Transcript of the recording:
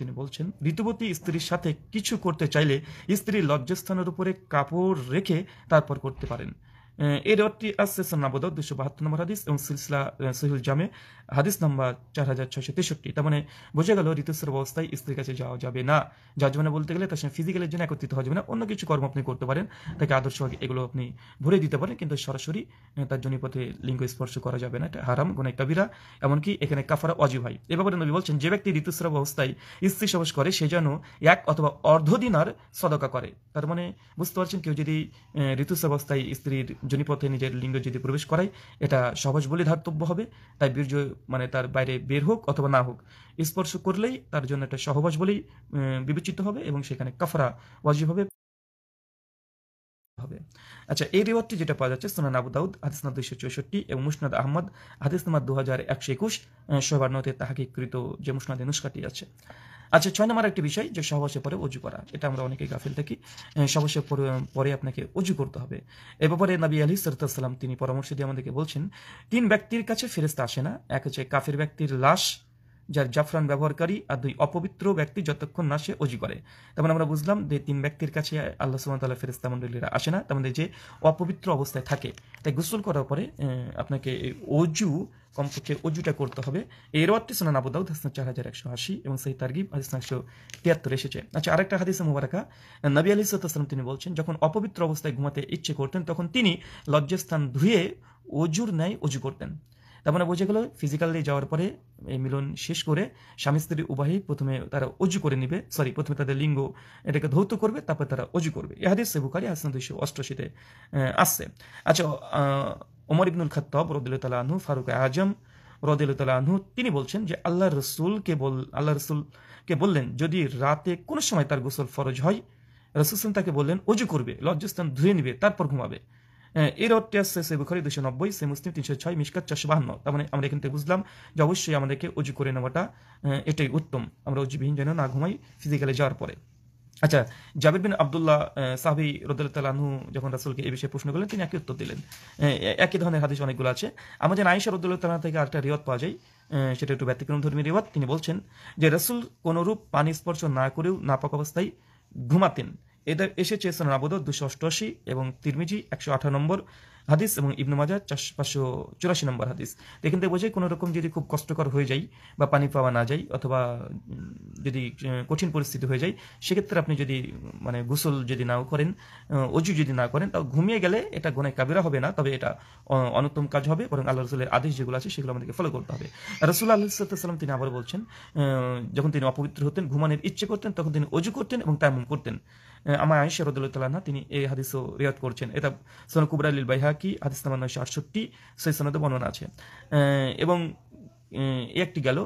তিনি বলছেন ঋতুবতী স্ত্রীর সাথে কিছু করতে চাইলে স্ত্রীর লজ্জাস্থানের উপরে কাপড় রেখে তারপর করতে পারেন এই রেওয়াতটি আসছে সন্নাবদ দুশো বাহাত্তর নম্বর হাদিস এবং সিলসিলা সহিল জামে হাদিস নম্বর চার হাজার ছয়শো তেষট্টি তার মানে বোঝা গেল ঋতুস্বর অবস্থায় স্ত্রীর কাছে যাওয়া যাবে না যার জন্য বলতে গেলে তার সঙ্গে ফিজিক্যালের জন্য একত্রিত হওয়া যাবে না অন্য কিছু কর্ম আপনি করতে পারেন তাকে আদর্শভাবে এগুলো আপনি ভরে দিতে পারেন কিন্তু সরাসরি তার জন্য পথে লিঙ্গ স্পর্শ করা যাবে না এটা হারাম কোনো একটা বিরা এমনকি এখানে কাফারা অজিব হয় এ ব্যাপারে নবী বলছেন যে ব্যক্তি ঋতুস্রব অবস্থায় স্ত্রী সবস করে সে যেন এক অথবা অর্ধদিনার সদকা করে তার মানে বুঝতে পারছেন কেউ যদি ঋতুস্রব অবস্থায় স্ত্রীর জনিপথে নিজের লিঙ্গ যদি প্রবেশ করায় এটা সহজ বলে ধার্তব্য হবে তাই বীর্য মানে তার বাইরে বের হোক অথবা না হোক স্পর্শ করলেই তার জন্য এটা সহবাস বলেই বিবেচিত হবে এবং সেখানে কাফরা ওয়াজিব হবে হবে আচ্ছা এই রিওয়ার্ডটি যেটা পাওয়া যাচ্ছে সোনান আবু দাউদ হাদিস নম্বর দুইশো চৌষট্টি এবং মুসনাদ আহমদ হাদিস নম্বর দু হাজার একশো একুশ সবার সবান্নতে তাহাকিকৃত যে মুসনাদ নুসখাটি আছে আচ্ছা ছয় নম্বর একটি বিষয় যে সহবাসের পরে অজু করা এটা আমরা অনেকেই গাফিল থাকি সহবাসের পরে পরে আপনাকে অজু করতে হবে এ ব্যাপারে নবী আলী সরতাম তিনি পরামর্শ দিয়ে আমাদেরকে বলছেন তিন ব্যক্তির কাছে ফেরেস্তা আসে না এক হচ্ছে কাফির ব্যক্তির লাশ যার জাফরান ব্যবহারকারী আর দুই অপবিত্র ব্যক্তি যতক্ষণ না সে অজি করে তেমন আমরা বুঝলাম যে তিন ব্যক্তির কাছে আল্লাহ সুমতাল্লাহ ফেরিস্তা মন্ডলীরা আসে না তার যে অপবিত্র অবস্থায় থাকে তাই গোসল করার পরে আপনাকে অজু কমপক্ষে অজুটা করতে হবে এর অর্থে সোনান আবু দাউদ চার হাজার একশো আশি এবং সেই তার্গিব হাসনা একশো তিয়াত্তর এসেছে আচ্ছা আরেকটা হাদিসে মুবারাকা নবী আলী সাল্লাম তিনি বলছেন যখন অপবিত্র অবস্থায় ঘুমাতে ইচ্ছে করতেন তখন তিনি লজ্জাস্থান ধুয়ে অজুর ন্যায় অজু করতেন তার মানে বোঝা গেল ফিজিক্যালি যাওয়ার পরে এই মিলন শেষ করে স্বামী স্ত্রী উবাহী প্রথমে তারা অজু করে নেবে সরি প্রথমে তাদের লিঙ্গ এটাকে ধৌত করবে তারপরে তারা অজু করবে ইহাদিস সেবুকারী হাসান দুইশো অষ্টশীতে আসছে আচ্ছা ওমর ইবনুল খাত্তাব রদুল্লাহ আনহু ফারুক আজম রদুল্লাহ আনহু তিনি বলছেন যে আল্লাহ রসুলকে বল আল্লাহ রসুলকে বললেন যদি রাতে কোনো সময় তার গোসল ফরজ হয় রসুল তাকে বললেন অজু করবে লজ্জাস্থান ধুয়ে নিবে তারপর ঘুমাবে এর টেস্ট আসছে সে বুখারি দুশো নব্বই সে মুসলিম তিনশো ছয় মিসকাত চারশো বাহান্ন তার মানে আমরা এখান থেকে বুঝলাম যে অবশ্যই আমাদেরকে উজু করে নেওয়াটা এটাই উত্তম আমরা উজুবিহীন যেন না ঘুমাই ফিজিক্যালে যাওয়ার পরে আচ্ছা জাবির বিন আবদুল্লাহ সাহাবি রদুল্লাহু যখন রাসুলকে এই বিষয়ে প্রশ্ন করলেন তিনি একই উত্তর দিলেন একই ধরনের হাদিস অনেকগুলো আছে আমাদের আয়েশা রদুল্লাহ থেকে আরেকটা রিওয়াত পাওয়া যায় সেটা একটু ব্যতিক্রম ধর্মী রিওয়াত তিনি বলছেন যে রাসুল কোনোরূপ পানি স্পর্শ না করেও নাপাক অবস্থায় ঘুমাতেন এদের এসেছে সোনাবুদ দুশো অষ্টআশি এবং তিরমিজি একশো আঠারো নম্বর হাদিস এবং ইবনু মাজা পাঁচশো চুরাশি নম্বর হাদিস এখান থেকে বোঝায় কোনো রকম যদি খুব কষ্টকর হয়ে যায় বা পানি পাওয়া না যায় অথবা যদি কঠিন পরিস্থিতি হয়ে যায় সেক্ষেত্রে আপনি যদি মানে গোসল যদি নাও করেন অজু যদি না করেন তাও ঘুমিয়ে গেলে এটা গোনায় কাবিরা হবে না তবে এটা অন্যতম কাজ হবে বরং আল্লাহ রসুলের আদেশ যেগুলো আছে সেগুলো আমাদেরকে ফলো করতে হবে রসুল আল্লাহাম তিনি আবার বলছেন যখন তিনি অপবিত্র হতেন ঘুমানোর ইচ্ছে করতেন তখন তিনি অজু করতেন এবং তেমন করতেন আমার আয়সা রদুল্লাহ তিনি এই হাদিসও রিয়াদ করছেন এটা সোনকুবরা বাইহা নাকি হাদিস নাম্বার নয়শো আটষট্টি সৈসনাতে বর্ণনা আছে এবং একটি গেল